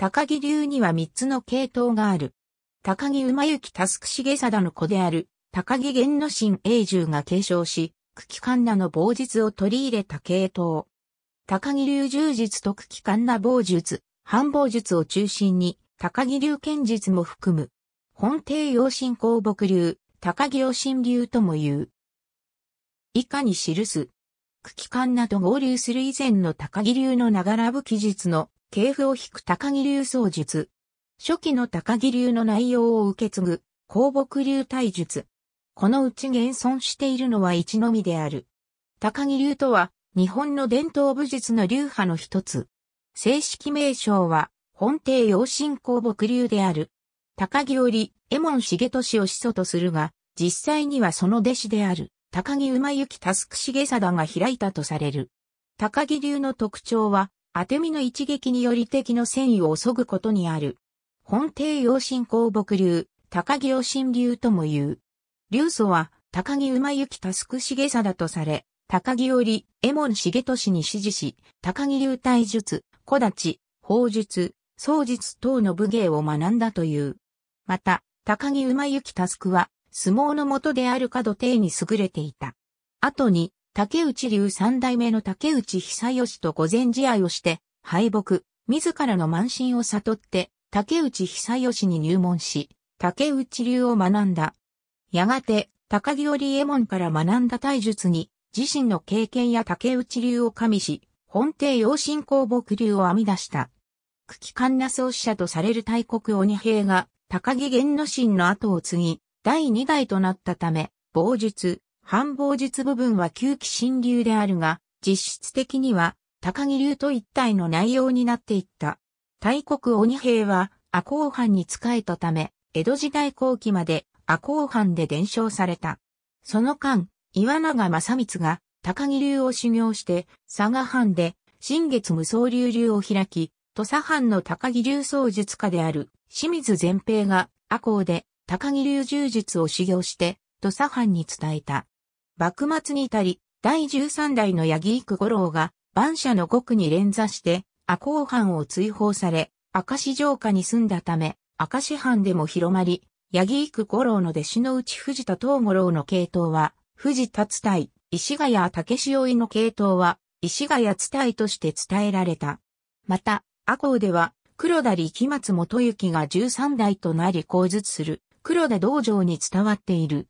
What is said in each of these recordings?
高木流には3つの系統がある。高木馬行タスク重貞の子である、高木源之進永住が継承し、久喜神奈の棒術を取り入れた系統。高木流柔術と久喜神奈棒術、半棒術を中心に、高木流剣術も含む。本帝養新公木流、高木養新流とも言う。以下に記す。久喜神奈と合流する以前の高木流のながら武記術の系譜を引く高木流創術。初期の高木流の内容を受け継ぐ、公木流体術。このうち現存しているのは一のみである。高木流とは、日本の伝統武術の流派の一つ。正式名称は、本帝養神公木流である。高木織、右衛門重氏を始祖とするが、実際にはその弟子である、高木馬行タスク重貞が開いたとされる。高木流の特徴は、当て身の一撃により敵の戦意を襲ぐことにある。本帝陽信公木流、高木陽神流とも言う。流祖は、高木馬行タスク重だとされ、高木より、江門重俊に指示し、高木流体術、小立、宝術、創術等の武芸を学んだという。また、高木馬行タスクは、相撲の元である角帝に優れていた。後に、竹内流三代目の竹内久義と御前試合をして、敗北、自らの満身を悟って、竹内久義に入門し、竹内流を学んだ。やがて、高木織右衛門から学んだ体術に、自身の経験や竹内流を加味し、本帝養心公木流を編み出した。久喜神那創始者とされる大国鬼兵が、高木源之進の後を継ぎ、第二代となったため、棒術、繁忙術部分は旧期新流であるが、実質的には高木流と一体の内容になっていった。大国鬼兵は阿公藩に仕えたため、江戸時代後期まで阿公藩で伝承された。その間、岩永正光が高木流を修行して、佐賀藩で新月無双流流を開き、土佐藩の高木流創術家である清水全平が阿公で高木流柔術を修行して土佐藩に伝えた。幕末に至り、第13代の八木幾五郎が、万社の獄に連座して、赤穂藩を追放され、赤石城下に住んだため、赤石藩でも広まり、八木幾五郎の弟子のうち藤田東五郎の系統は、藤田伝い、石ヶ谷武志追の系統は、石ヶ谷伝いとして伝えられた。また、赤穂では、黒田力松元行が13代となり交述する、黒田道場に伝わっている。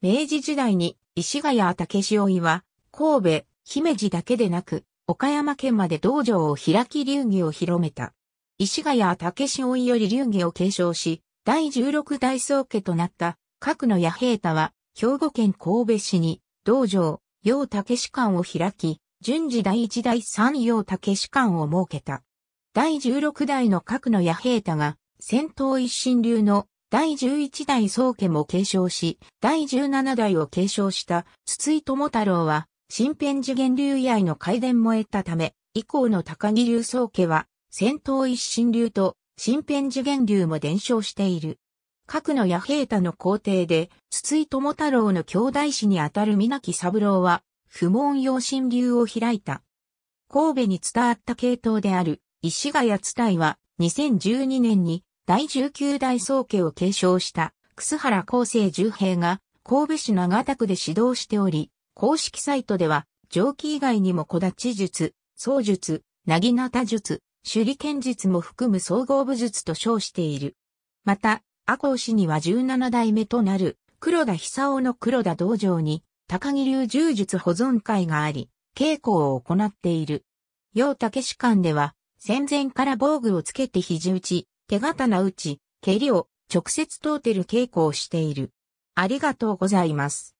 明治時代に石ヶ谷武志追は、神戸、姫路だけでなく、岡山県まで道場を開き流儀を広めた。石ヶ谷武志追より流儀を継承し、第16代宗家となった、角野弥平太は、兵庫県神戸市に、道場、楊竹士館を開き、順次第1第3楊竹士館を設けた。第16代の角野弥平太が、戦闘一心流の第11代宗家も継承し、第17代を継承した筒井智太郎は、新編次元流以外の改伝も得たため、以降の高木流宗家は、戦闘一新流と新編次元流も伝承している。核の野平太の皇帝で、筒井智太郎の兄弟子にあたる水木三郎は、不問用新流を開いた。神戸に伝わった系統である、石ヶ谷伝いは、2012年に第19代宗家を継承した楠原厚生十平が神戸市長田区で指導しており、公式サイトでは蒸気以外にも小立術、創術、なぎなた術、手裏剣術も含む総合武術と称している。また、赤穂氏には17代目となる黒田久夫の黒田道場に高木流柔術保存会があり、稽古を行っている。楊武士館では、戦前から防具をつけて肘打ち、手形なうち、蹴りを直接通ってる稽古をしている。ありがとうございます。